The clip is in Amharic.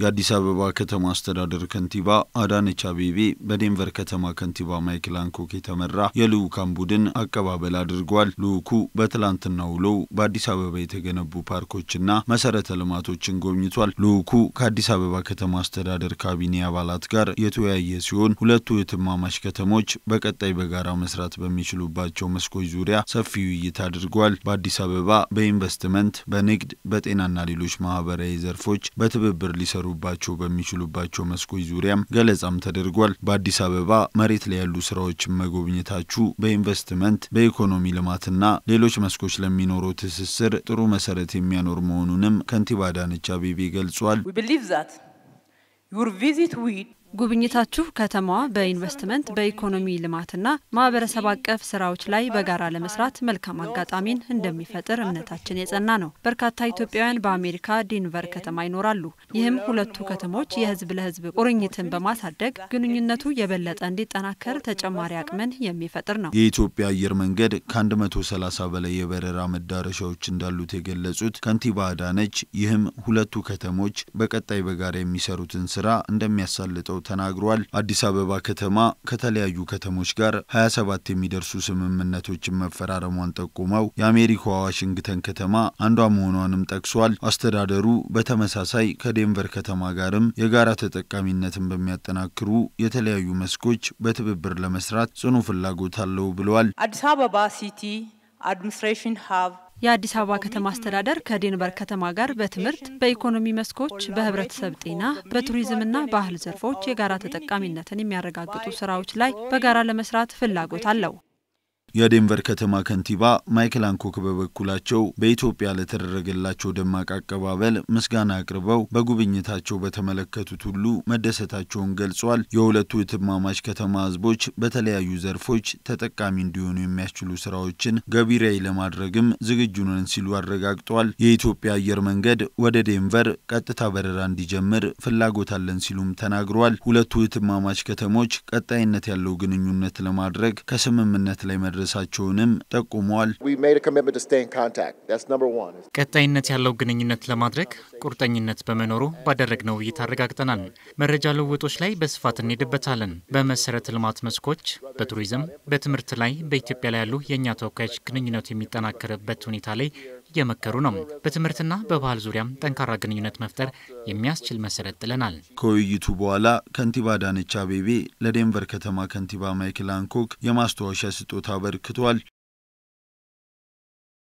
የአዲስ አበባ ከተማ አስተዳደር ከንቲባ አዳነች አቤቤ በዴንቨር ከተማ ከንቲባ ማይክል አንኮክ የተመራ የልዑካን ቡድን አቀባበል አድርጓል። ልዑኩ በትላንትና ውለው በአዲስ አበባ የተገነቡ ፓርኮችና መሰረተ ልማቶችን ጎብኝቷል። ልዑኩ ከአዲስ አበባ ከተማ አስተዳደር ካቢኔ አባላት ጋር የተወያየ ሲሆን ሁለቱ የትማማሽ ከተሞች በቀጣይ በጋራ መስራት በሚችሉባቸው መስኮች ዙሪያ ሰፊ ውይይት አድርጓል። በአዲስ አበባ በኢንቨስትመንት፣ በንግድ፣ በጤናና ሌሎች ማህበራዊ ዘርፎች በትብብር ሊሰሩ ሊሰሩባቸው በሚችሉባቸው መስኮች ዙሪያም ገለጻም ተደርጓል። በአዲስ አበባ መሬት ላይ ያሉ ስራዎችን መጎብኘታችሁ በኢንቨስትመንት በኢኮኖሚ ልማትና ሌሎች መስኮች ለሚኖረው ትስስር ጥሩ መሰረት የሚያኖር መሆኑንም ከንቲባ አዳነች አቤቤ ገልጿል። ጉብኝታችሁ ከተማዋ በኢንቨስትመንት በኢኮኖሚ ልማትና ማህበረሰብ አቀፍ ስራዎች ላይ በጋራ ለመስራት መልካም አጋጣሚን እንደሚፈጥር እምነታችን የጸና ነው። በርካታ ኢትዮጵያውያን በአሜሪካ ዴንቨር ከተማ ይኖራሉ። ይህም ሁለቱ ከተሞች የህዝብ ለህዝብ ቁርኝትን በማሳደግ ግንኙነቱ የበለጠ እንዲጠናከር ተጨማሪ አቅምን የሚፈጥር ነው። የኢትዮጵያ አየር መንገድ ከ130 በላይ የበረራ መዳረሻዎች እንዳሉት የገለጹት ከንቲባ አዳነች፣ ይህም ሁለቱ ከተሞች በቀጣይ በጋራ የሚሰሩትን ስራ እንደሚያሳልጠው ተናግሯል። አዲስ አበባ ከተማ ከተለያዩ ከተሞች ጋር 27 የሚደርሱ ስምምነቶችን መፈራረሟን ጠቁመው የአሜሪካዋ ዋሽንግተን ከተማ አንዷ መሆኗንም ጠቅሷል። አስተዳደሩ በተመሳሳይ ከዴንቨር ከተማ ጋርም የጋራ ተጠቃሚነትን በሚያጠናክሩ የተለያዩ መስኮች በትብብር ለመስራት ጽኑ ፍላጎት አለው ብለዋል። አዲስ አበባ ሲቲ አድሚኒስትሬሽን ሀብ የአዲስ አበባ ከተማ አስተዳደር ከዴንቨር ከተማ ጋር በትምህርት፣ በኢኮኖሚ መስኮች፣ በህብረተሰብ ጤና፣ በቱሪዝምና ባህል ዘርፎች የጋራ ተጠቃሚነትን የሚያረጋግጡ ስራዎች ላይ በጋራ ለመስራት ፍላጎት አለው። የዴንቨር ከተማ ከንቲባ ማይክል አንኮክ በበኩላቸው በኢትዮጵያ ለተደረገላቸው ደማቅ አቀባበል ምስጋና አቅርበው በጉብኝታቸው በተመለከቱት ሁሉ መደሰታቸውን ገልጿል። የሁለቱ እህትማማች ከተማ ህዝቦች በተለያዩ ዘርፎች ተጠቃሚ እንዲሆኑ የሚያስችሉ ስራዎችን ገቢራዊ ለማድረግም ዝግጁ ነን ሲሉ አረጋግጧል። የኢትዮጵያ አየር መንገድ ወደ ዴንቨር ቀጥታ በረራ እንዲጀምር ፍላጎት አለን ሲሉም ተናግረዋል። ሁለቱ እህትማማች ከተሞች ቀጣይነት ያለው ግንኙነት ለማድረግ ከስምምነት ላይ መድረስ መድረሳቸውንም ጠቁመዋል። ቀጣይነት ያለው ግንኙነት ለማድረግ ቁርጠኝነት በመኖሩ ባደረግነው ውይይት አረጋግጠናል። መረጃ ልውውጦች ላይ በስፋት እንሄድበታለን። በመሰረተ ልማት መስኮች፣ በቱሪዝም፣ በትምህርት ላይ በኢትዮጵያ ላይ ያሉ የእኛ ተወካዮች ግንኙነቱ የሚጠናከርበት ሁኔታ ላይ እየመከሩ ነው። በትምህርትና በባህል ዙሪያም ጠንካራ ግንኙነት መፍጠር የሚያስችል መሰረት ጥለናል። ከውይይቱ በኋላ ከንቲባ አዳነች አቤቤ ለዴንቨር ከተማ ከንቲባ ማይክል አንኮክ የማስታወሻ ስጦታ በርክቷል።